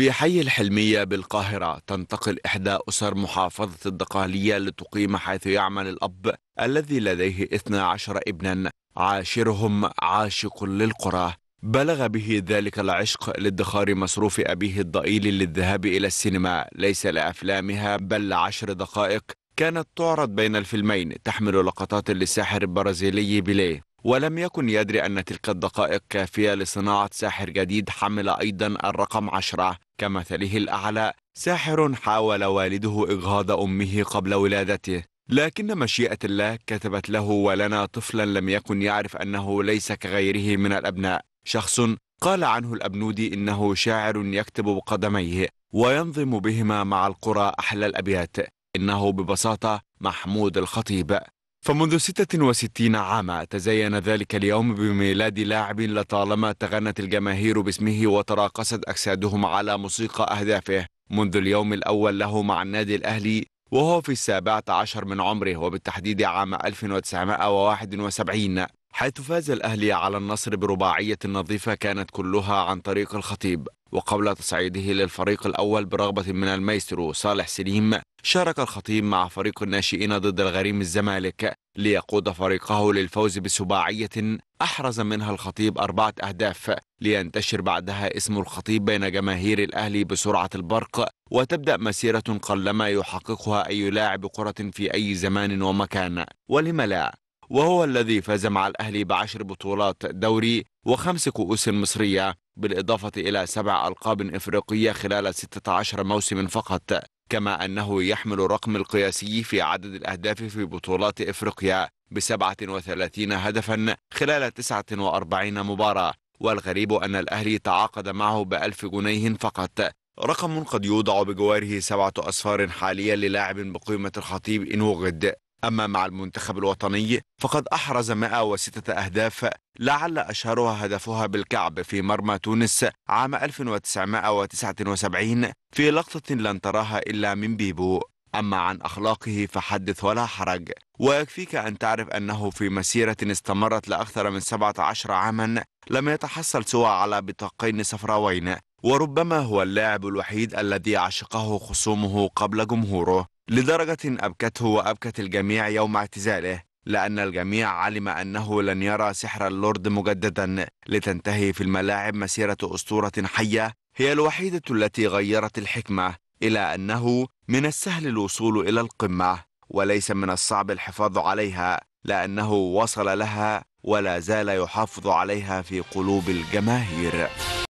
في حي الحلمية بالقاهرة تنتقل إحدى أسر محافظة الدقهلية لتقيم حيث يعمل الأب الذي لديه 12 ابنا عاشرهم عاشق للقرى بلغ به ذلك العشق لادخار مصروف أبيه الضئيل للذهاب إلى السينما ليس لأفلامها بل لعشر دقائق كانت تعرض بين الفيلمين تحمل لقطات للساحر البرازيلي بيليه ولم يكن يدري أن تلك الدقائق كافية لصناعة ساحر جديد حمل أيضا الرقم عشرة كمثله الأعلى ساحر حاول والده إجهاض أمه قبل ولادته لكن مشيئة الله كتبت له ولنا طفلا لم يكن يعرف أنه ليس كغيره من الأبناء شخص قال عنه الأبنودي إنه شاعر يكتب بقدميه وينظم بهما مع القرى أحلى الأبيات إنه ببساطة محمود الخطيب فمنذ 66 عاما تزين ذلك اليوم بميلاد لاعب لطالما تغنت الجماهير باسمه وتراقصت أجسادهم على موسيقى أهدافه منذ اليوم الأول له مع النادي الأهلي وهو في السابعة عشر من عمره وبالتحديد عام 1971 حيث فاز الأهلي على النصر برباعية نظيفة كانت كلها عن طريق الخطيب وقبل تصعيده للفريق الأول برغبة من الميسترو صالح سليم شارك الخطيب مع فريق الناشئين ضد الغريم الزمالك ليقود فريقه للفوز بسباعية أحرز منها الخطيب أربعة أهداف لينتشر بعدها اسم الخطيب بين جماهير الأهلي بسرعة البرق وتبدأ مسيرة قلما يحققها أي لاعب كرة في أي زمان ومكان ولم لا وهو الذي فاز مع الأهلي بعشر بطولات دوري وخمس كؤوس مصرية بالإضافة إلى سبع ألقاب إفريقية خلال 16 موسم فقط كما أنه يحمل الرقم القياسي في عدد الأهداف في بطولات إفريقيا ب 37 هدفا خلال 49 مباراة والغريب أن الأهلي تعاقد معه بألف جنيه فقط رقم قد يوضع بجواره سبعة أصفار حاليا للاعب بقيمة الخطيب إن وغد أما مع المنتخب الوطني فقد أحرز 106 أهداف لعل أشهرها هدفها بالكعب في مرمى تونس عام 1979 في لقطة لن تراها إلا من بيبو أما عن أخلاقه فحدث ولا حرج ويكفيك أن تعرف أنه في مسيرة استمرت لأكثر من 17 عاما لم يتحصل سوى على بطاقين صفراوين وربما هو اللاعب الوحيد الذي عشقه خصومه قبل جمهوره لدرجة أبكته وأبكت الجميع يوم اعتزاله لأن الجميع علم أنه لن يرى سحر اللورد مجددا لتنتهي في الملاعب مسيرة أسطورة حية هي الوحيدة التي غيرت الحكمة إلى أنه من السهل الوصول إلى القمة وليس من الصعب الحفاظ عليها لأنه وصل لها ولا زال يحافظ عليها في قلوب الجماهير